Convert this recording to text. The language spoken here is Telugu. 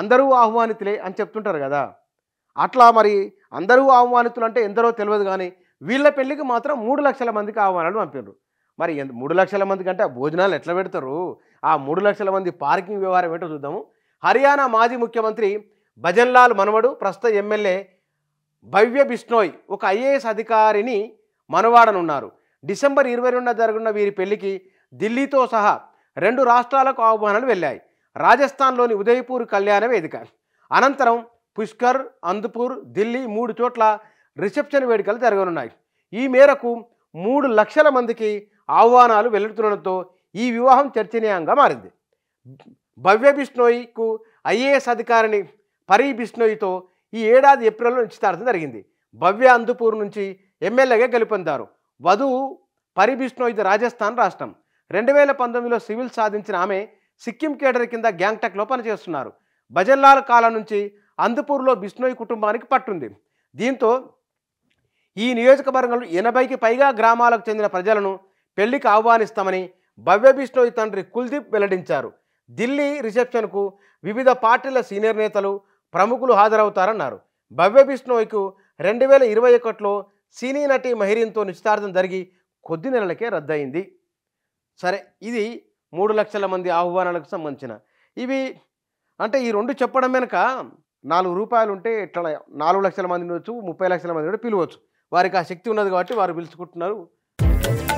అందరూ ఆహ్వానితులే అని చెప్తుంటారు కదా అట్లా మరి అందరూ ఆహ్వానితులు అంటే ఎందరో తెలియదు కానీ వీళ్ళ పెళ్ళికి మాత్రం మూడు లక్షల మందికి ఆహ్వానాలు పంపారు మరి మూడు లక్షల మందికి అంటే భోజనాలు ఎట్లా పెడతారు ఆ మూడు లక్షల మంది పార్కింగ్ వ్యవహారం ఏంటో చూద్దాము హర్యానా మాజీ ముఖ్యమంత్రి భజన్లాల్ మనవడు ప్రస్తుత ఎమ్మెల్యే భవ్య బిష్ణోయ్ ఒక ఐఏఎస్ అధికారిని మనవాడనున్నారు డిసెంబర్ ఇరవై రెండున జరగనున్న వీరి పెళ్లికి ఢిల్లీతో సహా రెండు రాష్ట్రాలకు ఆహ్వానాలు వెళ్ళాయి రాజస్థాన్లోని ఉదయపూర్ కళ్యాణ వేదిక అనంతరం పుష్కర్ అందుపూర్ ఢిల్లీ మూడు చోట్ల రిసెప్షన్ వేడుకలు జరగనున్నాయి ఈ మేరకు మూడు లక్షల మందికి ఆహ్వానాలు వెల్లుడుతుండడంతో ఈ వివాహం చర్చనీయంగా మారింది భవ్య బిష్ణోయికు ఐఏఎస్ అధికారిని పరి బిష్ణోయితో ఈ ఏడాది ఏప్రిల్లో నిశ్చితార్థం జరిగింది భవ్య అందుపూర్ నుంచి ఎమ్మెల్యేగా గెలుపొందారు వధువు పరి బిష్ణోయి రాజస్థాన్ రాష్ట్రం రెండు వేల పంతొమ్మిదిలో సివిల్ సాధించిన ఆమె సిక్కిం కేడర్ కింద గ్యాంగ్టక్లో పనిచేస్తున్నారు భజన్లాల్ కాలం నుంచి అందుపూర్లో బిష్ణోయ్ కుటుంబానికి పట్టుంది దీంతో ఈ నియోజకవర్గంలో ఎనభైకి పైగా గ్రామాలకు చెందిన ప్రజలను పెళ్లికి ఆహ్వానిస్తామని భవ్య బిష్ణోయ్ తండ్రి కుల్దీప్ వెల్లడించారు ఢిల్లీ రిసెప్షన్కు వివిధ పార్టీల సీనియర్ నేతలు ప్రముఖులు హాజరవుతారన్నారు భవ్య బిష్ణోయ్కు రెండు వేల ఇరవై ఒకటిలో సినీ నటి మహిరీన్తో నిశ్చితార్థం జరిగి కొద్ది నెలలకే రద్దయింది సరే ఇది మూడు లక్షల మంది ఆహ్వానాలకు సంబంధించిన ఇవి అంటే ఈ రెండు చెప్పడం వెనుక నాలుగు రూపాయలు ఉంటే ఇట్లా నాలుగు లక్షల మంది ఉండొచ్చు ముప్పై లక్షల మంది కూడా పిలవచ్చు వారికి ఆ శక్తి ఉన్నది కాబట్టి వారు పిలుచుకుంటున్నారు